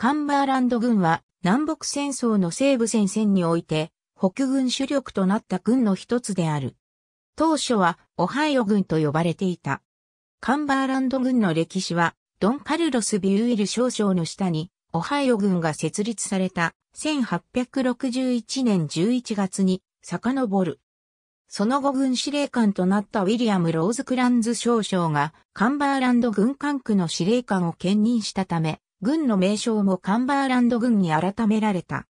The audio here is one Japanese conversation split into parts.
カンバーランド軍は南北戦争の西部戦線において北軍主力となった軍の一つである。当初はオハイオ軍と呼ばれていた。カンバーランド軍の歴史はドン・カルロス・ビューイル少将の下にオハイオ軍が設立された1861年11月に遡る。その後軍司令官となったウィリアム・ローズ・クランズ少将がカンバーランド軍管区の司令官を兼任したため、軍の名称もカンバーランド軍に改められた。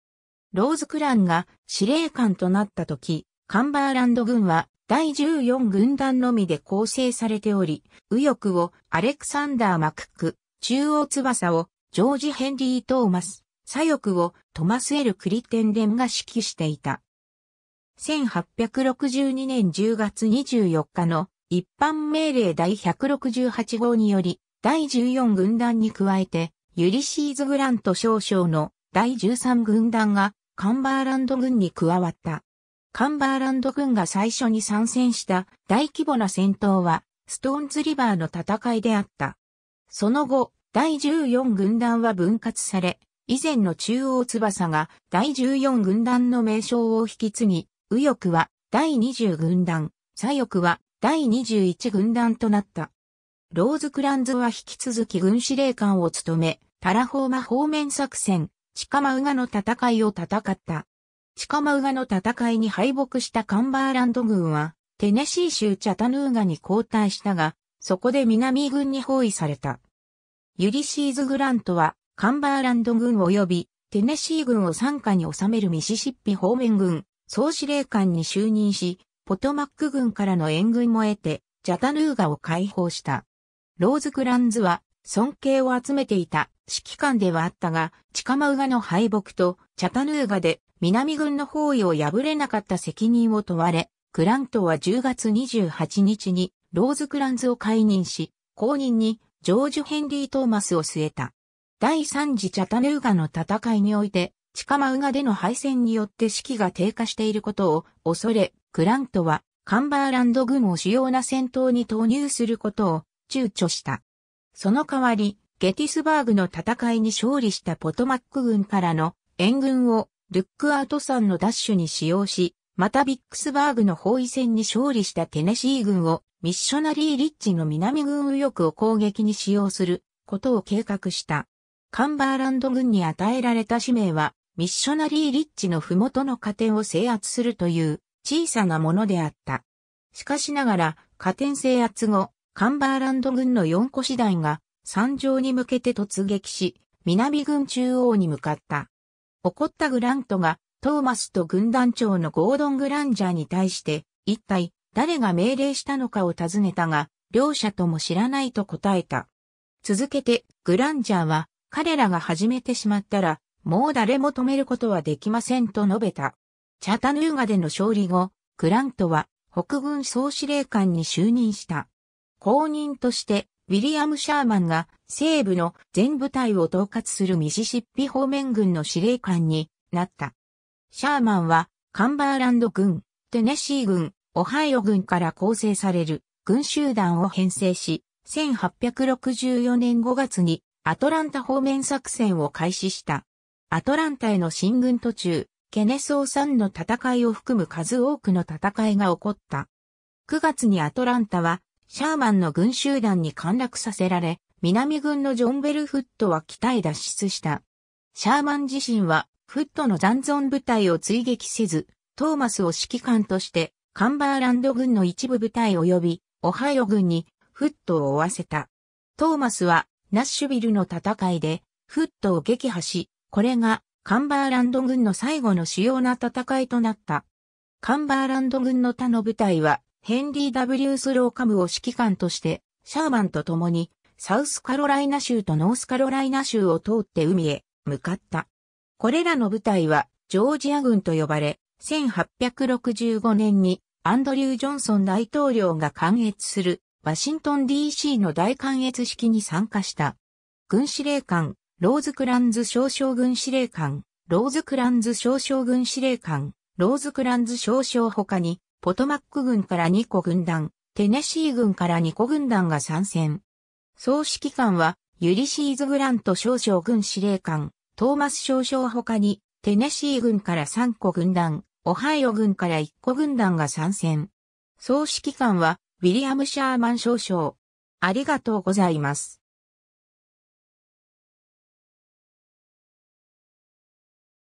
ローズクランが司令官となった時、カンバーランド軍は第14軍団のみで構成されており、右翼をアレクサンダー・マクック、中央翼をジョージ・ヘンリー・トーマス、左翼をトマス・エル・クリテンデンが指揮していた。1862年10月24日の一般命令第168号により、第14軍団に加えて、ユリシーズ・グラント少将の第13軍団がカンバーランド軍に加わった。カンバーランド軍が最初に参戦した大規模な戦闘はストーンズ・リバーの戦いであった。その後、第14軍団は分割され、以前の中央翼が第14軍団の名称を引き継ぎ、右翼は第20軍団、左翼は第21軍団となった。ローズクランズは引き続き軍司令官を務め、タラホーマ方面作戦、チカマウガの戦いを戦った。チカマウガの戦いに敗北したカンバーランド軍は、テネシー州チャタヌーガに交代したが、そこで南軍に包囲された。ユリシーズ・グラントは、カンバーランド軍及び、テネシー軍を傘下に収めるミシシッピ方面軍、総司令官に就任し、ポトマック軍からの援軍も得て、ジャタヌーガを解放した。ローズクランズは尊敬を集めていた指揮官ではあったが、チカマウガの敗北とチャタヌーガで南軍の包囲を破れなかった責任を問われ、クラントは10月28日にローズクランズを解任し、後任にジョージ・ヘンリー・トーマスを据えた。第三次チャタヌーガの戦いにおいて、チカマウガでの敗戦によって士気が低下していることを恐れ、クラントはカンバーランド軍を主要な戦闘に投入することを躊躇した。その代わり、ゲティスバーグの戦いに勝利したポトマック軍からの援軍をルックアウト山のダッシュに使用し、またビックスバーグの包囲戦に勝利したテネシー軍をミッショナリーリッチの南軍右翼を攻撃に使用することを計画した。カンバーランド軍に与えられた使命は、ミッショナリーリッチの麓の加点を制圧するという小さなものであった。しかしながら、加点制圧後、カンバーランド軍の4個師団が山上に向けて突撃し、南軍中央に向かった。怒ったグラントがトーマスと軍団長のゴードン・グランジャーに対して、一体誰が命令したのかを尋ねたが、両者とも知らないと答えた。続けて、グランジャーは、彼らが始めてしまったら、もう誰も止めることはできませんと述べた。チャタヌーガでの勝利後、グラントは北軍総司令官に就任した。後任として、ウィリアム・シャーマンが西部の全部隊を統括するミシシッピ方面軍の司令官になった。シャーマンはカンバーランド軍、テネシー軍、オハイオ軍から構成される軍集団を編成し、1864年5月にアトランタ方面作戦を開始した。アトランタへの進軍途中、ケネソー山の戦いを含む数多くの戦いが起こった。9月にアトランタはシャーマンの軍集団に陥落させられ、南軍のジョン・ベルフットは北へ脱出した。シャーマン自身は、フットの残存部隊を追撃せず、トーマスを指揮官として、カンバーランド軍の一部部隊及び、オハイオ軍に、フットを追わせた。トーマスは、ナッシュビルの戦いで、フットを撃破し、これが、カンバーランド軍の最後の主要な戦いとなった。カンバーランド軍の他の部隊は、ヘンリー・ W・ スローカムを指揮官として、シャーマンと共に、サウスカロライナ州とノースカロライナ州を通って海へ向かった。これらの部隊は、ジョージア軍と呼ばれ、1865年にアンドリュー・ジョンソン大統領が関越するワシントン DC の大関越式に参加した。軍司令官、ローズクランズ少将軍司令官、ローズクランズ少将軍司令官、ローズクランズ少将他に、ポトマック軍から2個軍団、テネシー軍から2個軍団が参戦。総指揮官は、ユリシーズ・グラント少将軍司令官、トーマス少将他に、テネシー軍から3個軍団、オハイオ軍から1個軍団が参戦。総指揮官は、ウィリアム・シャーマン少将。ありがとうございます。